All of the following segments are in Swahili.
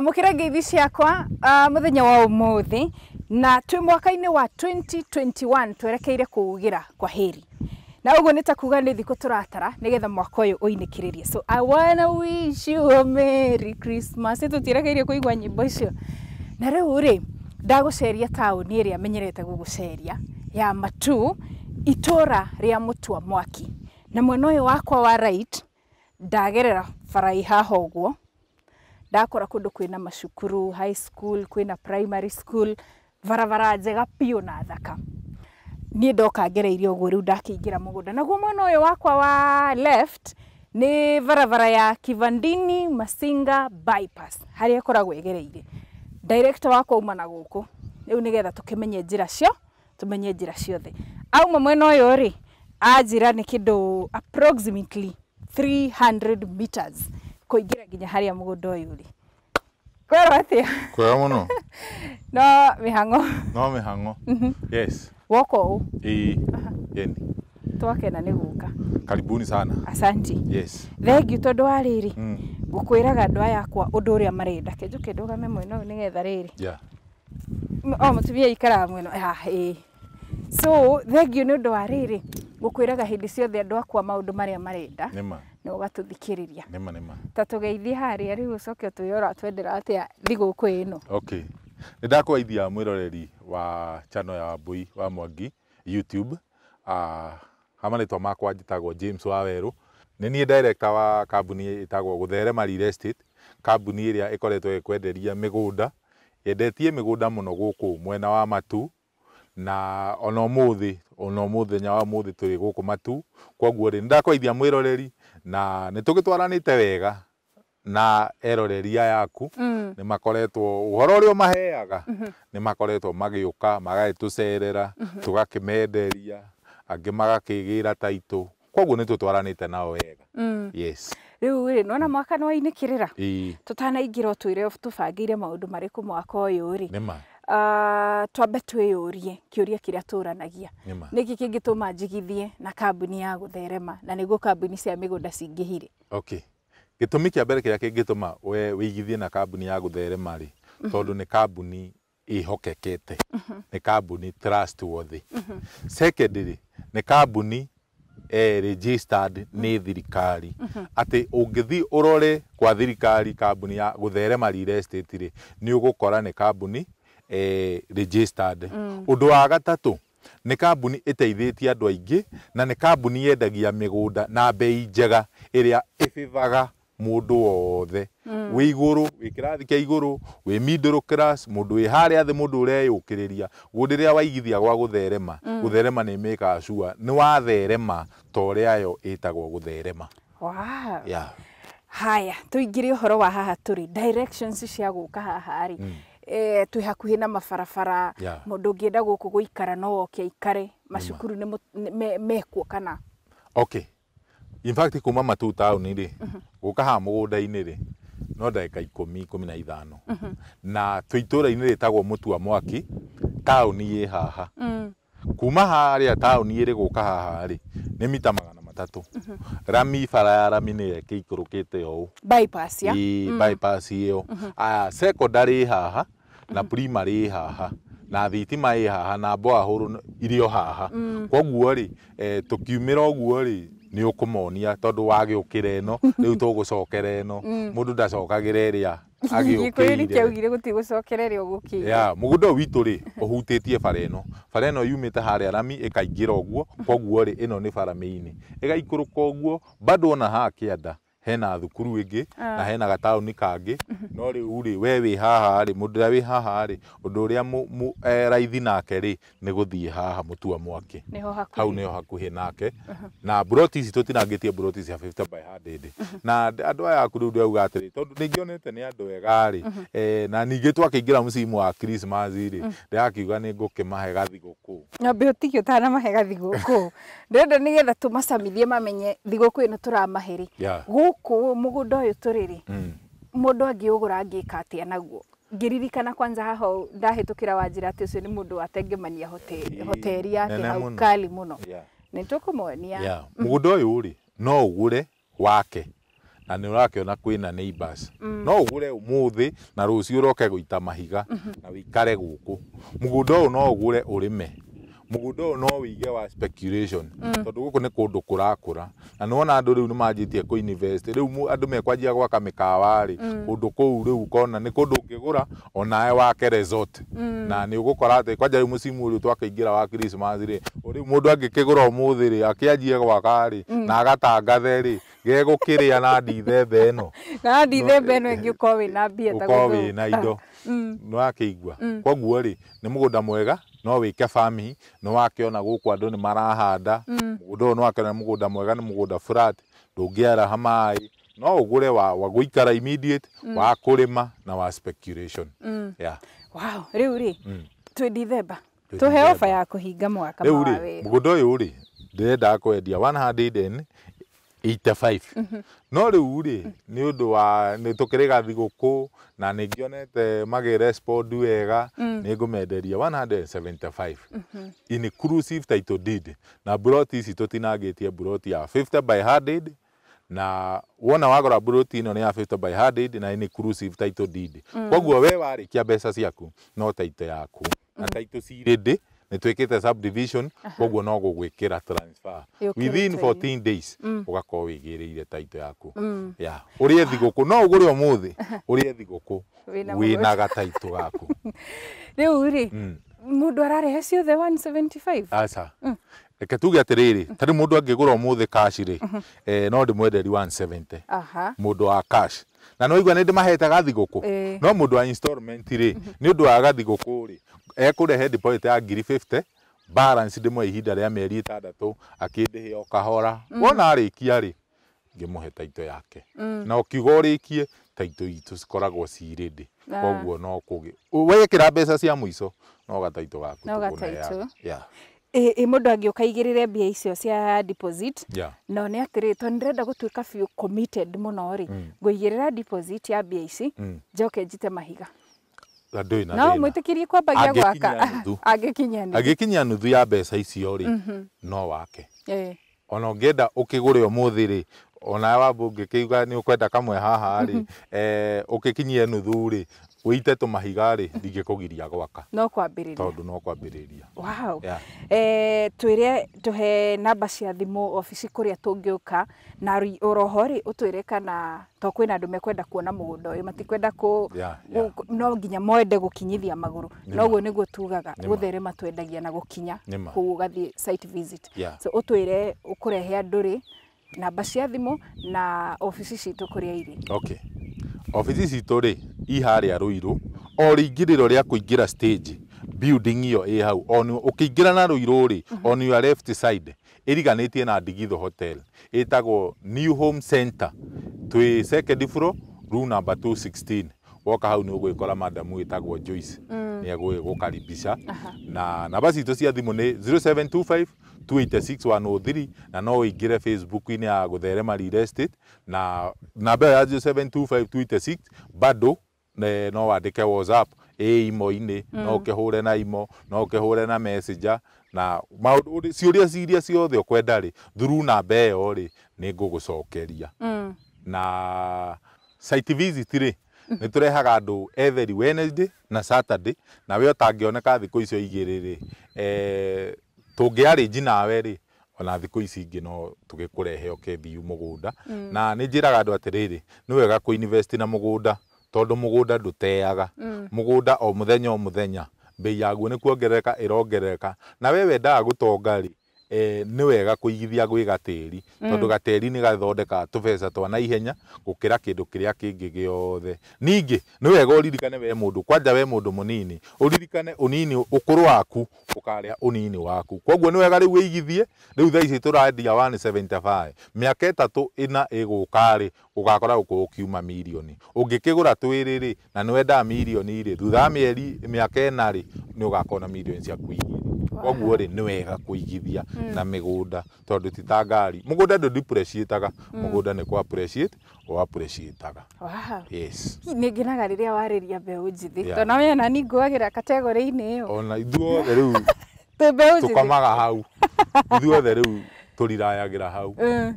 amukira ngeithi ciakwa ah, muthenya wa umuthi na twi mwaka wa 2021 twerekeire kugira kwa heri na uguo nĩ ta kuga nĩ thikũ tũratara nĩgetha mwaka ũyũ ũinĩkĩrĩrie so i wanna wish you a merry christmas tũtirekeire kũigua nyĩmbo icio na rĩu rĩ ndagũceria taũni ĩrĩa menyerete gũgũceria ya matu itũra rĩa mũtwa mwaki na mwena ũyũ wakwa wa right ndagerera bara hoguo ndakora kundu kwina macukuru high school kwina primary school varavara njega piu na thaka niä ndoka ngereire å guo rä u ndakä mugunda naguo mwena å wakwa wa left ni varavara ya kivandini masinga bypass hari akora äkoragwo ägereire director wakwa uma na gå riu u nä getha tå kä menye njä ra cio tå menye njä ra ciothe auma mwena å yå rä anjä ra approximately 300 meters kuingira nginya haria mugunda uyu ri kwerwo atia kwega muno no mihango no mihango mhm. yes woko u ii yeni twakena nä gå ka karibuni sana asanti yes thengiå tondå wa rä rä mm. ngå kwä raga andå ayakwa å ndå å rä a marenda kenjå kä ndå game mwena å yå nä getha rä rä o oh, må tumia ikaraga mwena ä ah, so thengiå nä å ndå wa rä rĩ ngå kwä raga ciothe andå akwa maå ndå marä a marenda na ugatuthikiria nima nima ta tugeithie haria riu ucoke utwiyora twendera atia thiguku ino okay nä ndakå mwiroreri wa chano ya mbui wa mwangi youtube uh, ah, hamarĩtwa makwa njĩtagwo james wawerũ nĩ niĩ director wa kambuni ĩtagwo gũtherema real estate kambuni ĩrĩa ĩkoretwo ĩkwenderia mĩgũnda yendetie mĩgũnda mũno gũkũ mwena wa matu na ona ũmũthĩ ona ũmũthenya wa ũmũthĩ tũrĩ gũkũ matu kwa rĩ nĩ ndakwaithia mwiroreri na nä tå gä twaranä te wega na eroreria yaku mm. nä makoretwo å horo å rä a maheaga mm -hmm. nä makoretwo magä å ka magagä tå cerera mm -hmm. tå gakä menderia angä magakä gä ra taitå koguo nä tå twaranä te nao wega mm. yes. rä u rä nona mwaka nä wainä kä rä ra tå tanaingä ra å twä re tå bangä ire maå ndå marä kå mwaka å yå rä Ah, twambe twĩyũrie kĩũria kĩrĩa tũranagia nĩ tå kĩngĩtũma njigithie na kambuni ya gũtherema na nĩguo kambuni cia mĩgũnda cingĩhire okay gĩtũmi kĩa mbere kĩrĩa kĩngĩtũma we wĩigithie na kambuni ya gũtherema rĩ mhm. tondũ nĩ kambuni ihokekete mhm. nĩ kambuni trustworthy mhm. nä nĩ kambuni thirikari eh, registered nĩ thirikari atĩ ũngĩthiĩ ũrore kwa thirikari kambuni ya gũtherema real estate rĩ nĩ ũgũkora nĩ kambuni eh, registered mm. wa gatatu nä kambuni ä teithätie andå aingä na nä kambuni yendagia mä gå nda na mbei njega ä rä a ä mundu wothe mm. wi iguru wi kirathi kia iguru wi middle class mundu wi haria thi mundu ureyukiriria gudiriria waigithia gwa gå mm. gutherema ni meka sure nä watherema ta uria yo gå gutherema wow. yeah. haya å horo wa haha turi directions cia guka haha haharä mm. Eh, twä hakuhä na mabarabara må ndå ngä enda gå kå gå ikara no oke aikare macukuru kana okay in fact kuma rä gå ka haha må gå nda-inä rä no ndagä ikå mi na ithano mhm. na twä itå ra-inä rä tagwo må tua mwaki taåni ä haha mm. kuma harä a taåni ä rä gå ka haha rä nä mita magana matatå mhm. rami bara ya rami nä eke ikå rå kä te å bypass ä yo aya sekondarä haha na primary haha na thitima ä haha na rå irio haha mm. koguo rä e, tå kiumä ra å guo rä nä å kå monia tondå wagä å kä ra ä no mm. rä u tå gå cokera ä no må mm. ndå ndacokagä ra ä rä a agäåkäireaugire gå må gå nda å witå rä å hutä tie bara ä no bara ä no yumä te harä a rami ä kaingä ra å guo koguo rä ä no nä bara mä inä ä gaikå rå ka å guo bado ona hakä anda hena thukuru ingi ah. na hena gataåni kangä mm-hmm. no ri u ri we wi haha ri må ndå å haha ri undu ndå raithi nake ri ni gå haha mutua mwake hau ni ho hakuhä nake uh-huh. na mburoti ici tå tinangä tie by 100 uh-huh. na andå aya aku ndu auga atä rä tondå ngionete ni andå ega ri uh-huh. e, na ningä twakä ingä ra må cimu wa christmas ri ndä akiuga ni ngå kä mahe gathigå kå nyombe å tigä å tana mahe gathi guku ndä ni getha tå mamenye thiguku ino ä no guku mugunda uyu turiri mundu mm. angiugura ngika atia naguo ngiririkana kwanza haha ndahitukira wanjira ati ucio ni mundu watengemania hoteli hoteli yake hau kali muno yeah. ni tukumuonia yeah. mugunda uyu ri no ugure wake na nä å rakä kwina neighbors mm. no å gure må thä na rå ciå roke gå ita mahiga mm-hmm. na wä ikare gå kå må gå nda å no å urime å rä me mugunda no wige wa speculation mm. tondu guku ni kundu kurakura na niwona andu riu majitie ku invest riu andu mekwanjia gwaka mikawa ri mm. kundu kuu riu kona ni kundu ngigura onae wake resort mm. na ni ugukora ati kwanja riu musimu twa kaingira wa Christmas ri riu mundu angikigura umuthi ri akianjie gwaka ri na agatangathe ri gegukiria na ndithe beno na ndithembe ino ingiukorwo na mbia ta gukorwo na indo Mm. nä wakä igua mm. koguo rä nä må gå nda mwega mm. no wä ke bami nä wakä ona gå kå andå nä marahanda må gå nda å yå nä wakä ona nä må gå nda mwega nä må gå nda ndå ngä araha maä no å gå re wa, wa gå ikara wa kå rä ma na wa speculation yeah. wow rä u rä tå ya kå hinga mwaka rä u rä må gå nda å yå rä ndä rendaga kwendia 85 mhm. no riu ri ni undu wa ni tukiriga thiguku na ni ngionete magi respond wega ni magä 175 inclusive title deed na broti ici tå tutinagitie broti ya 50 by handed na wona wagora broti no nä ya 50 by handed na inclusive mm. koguo we warikia mbeca ciaku no title yaku na mm. title cirä ndä nä twä subdivision koguo no gugwikira transfer within 14 days ågakorwo mm. wä title yaku mm. ya å rä e no å gå rä å må thä title yaku e thigåkå wä na gataitå gaku ararehe ciothe 175 asa mm reke tuge atiriri tari mundu angigura må cash ri uhuh. eh no ndimwenderi 170 aha mundu wa cash na eh. no igwa ndi mahete gathiguku no mundu wa installment ri ni undu wa gathiguku ri ekurehe deposit ya ngiri 50 balance ndimwe ihinda rĩa mĩeri ĩtandatũ akĩndĩhĩa o okahora uhuh. wona arĩkia rĩ ngĩmũhe taito yake mm. na ũkiuga kie taito itũ cikoragwo cirĩndĩ ah. koguo no kũgĩ wekĩra mbeca cia mũico no gataito gaku tũkũneana ä må ndå angä å kaigä rä re mbia icio cia deposit no nä atä rä to nä renda gå tuä ka biå committed må no rä mm. ngå igä rä deposit ya mbia ici mm. njoke njite mahiga no mwä tä kä rie kwambagia gwaka angä kinyia angä kinyia nuthu ya mbeca icio rä mm-hmm. no wake ona å ngä enda å kä gå må thä rä ona wambå ngä kä iga nä å kwenda kamwe haha rä å mm-hmm. eh, kä kinyie nuthu rä wite tu mahiga ri ndingä kå giria gwaka no kwambä tondå no kwambä rä ria wow. eh, twä re tå he namba cia thimå obici kå rä a tå ngä å ka na å roho rä å twä re kana to kwä na andå mekwenda kuona må gå nda å yå matikwenda no nginya moende gå kinyithia magå rå noguo nä guo tugaga gå therema twendagia na gå kinya koguo gathiä so å twä re å kå rehe andå rä namba cia thimå na obici citå kå rä a irä okay. obici citå rä ya ruiru ori riingiriro ria kuingira stage building iyo e hau on ukiingira na ruiru ri on your left side iriganitie na ndigitho hotel itago new home center twi second floor room number 216 woka hau ni å gwä kora madamu ä joyce ni mm. nä gukaribisha na na basi to cia thimå ni 0725 286103 na no å facebook-inä ya gå estate na namba ä ya 0725 286 bado ne no wandike whatsapp e imo ine no mm. kehure na imo no kehure na messenger na ciå ciria ciothe å kwenda rä thuru namba ä yo rä nä ngå gå cokeria mm. na site visit ri ni turehaga rehaga every wednesday na saturday na we otangä oneka thikå icio igiri ri eh tå ngä arä nji nawe ona thiku ici ingä no tugikurehe okethiu mugunda mm. na ni njä raga atiriri ni wega ku invest na mugunda gå tondå må gå nda ndå teaga må mm. gå nda o må thenya o må thenya mbei yaguo nä kuongerereka ä rongerereka na we wendaga gå tongarä nä wega kå igithia gwä gatĩri ri tondå mm. ri nä gathondekaga tå mbeca twa naihenya gå kä ra kä ndå kä rä a kä ngä gä othe ningä nä wega å ririkane we må ndå kwanja we må ndå må nini å ririkane å nini å kå waku å karä a å nini waku koguo nä wega rä u wä igithie rä u thaa ici tå rendia mä aka ĩtatå ä gå karä å gakora gå kå kiuma mirioni å ngä kä gå ra twä rä na nä wendaga mirioni rä thutha wa mä aka ĩna rä nä å gakona mirioni koguo ri ni wega kuigithia hmm. na migunda tondu ti ta ngari mũgũnda ndũndipreciĩtaga appreciate nĩ hmm. kũapreciate ũapreciĩtaga nĩ ngenaga rĩrĩa warĩria mbeũ njĩthĩ tona we na ni ngũagĩra category ni yo ona ithuothe rĩu tũkomaga hau ithuothe rĩu tũrirayagĩra hau hmm.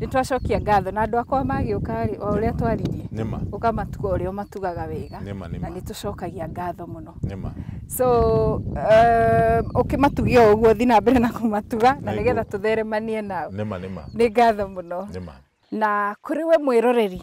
ni twacokia ngatho na andũ akwa magĩũka ri o ũrĩa twari ũkamatuga ũrĩa matugaga wega na nĩ tũcokagia ngatho nima so um, ũkĩmatugia uh, ũguo thi na mbere na kũmatuga na nĩgetha tũtheremanie nao nĩ ngatho nima na kũrĩ we mwĩroreri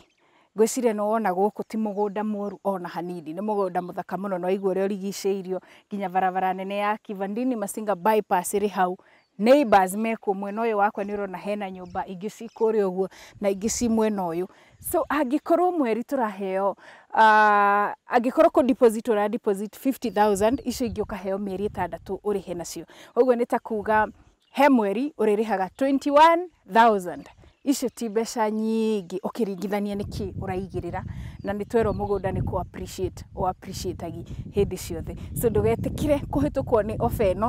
ngwĩciria no wona gũkũ ti mũgũnda mũru ona hanini nĩ mũgũnda mũthaka mũno no igua ũrĩa ũrigicĩirio nginya barabara nene ya kivandini masinga bypass ĩrĩ hau neighbors meko mwena uyu wakwa ni urona hena nyumba ingi ci kuria uguo na ingi ci mwena uyu so angikorwo mweri turaheo uh, ah, angikorwo ku deposit ura deposit 50000 icio ingi ukaheo mieri itandatu urihe nacio uguo ni ta kuga he mweri uririhaga 21000 icio ti mbeca nyingä å kä ringithania nä kä å raigä rä ra na nä twerwo må gå nda nä appreciatagi ciothe so ndå getä kä re kå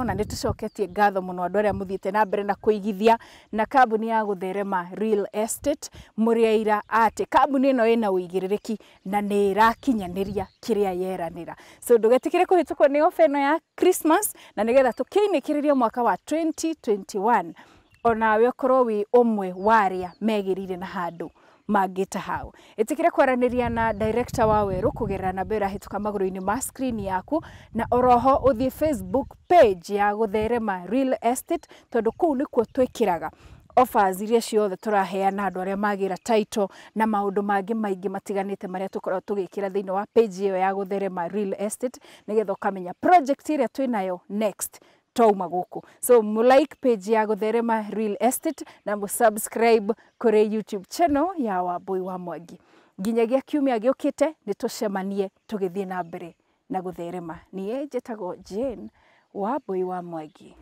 na nä tå coketie ngatho må no a må thiä na mbere na kå igithia na kambuni ya gutherema therema real estate må rä aira kambuni ä no ä na å igä rä rä na nä ĩrakinyanä ria kä rä a yeranä ra so ndå getä kä re kå hä tå kwo nä ya christmas na nä getha tå kä inä kä rä ria mwaka wa 2021 onawe okorwo wi umwe waria megirire na handu mangita hau itikire kwaraniria na director wa weru kugerera na bera hituka maguru-ini ma screen yaku na oroho uthie facebook page ya gutherema real estate tondu kuu nikuo twikiraga offers iria ciothe turaheana andå aria magira title na maundu mangi maingi matiganite maria tukora tugikira thĩinĩ wa page ĩyo ya gũtherema real estate nĩgetha ũkamenya project iria twinayo next twauma gå so mulike page ya gå therema real estate na må subscribe kå youtube channel ya wambui wa mwangi nginyagia kiumia gä å kä te nä tå cemanie tå gä thiä na mbere na gå therema niä njätagwo jane wambui wa mwangi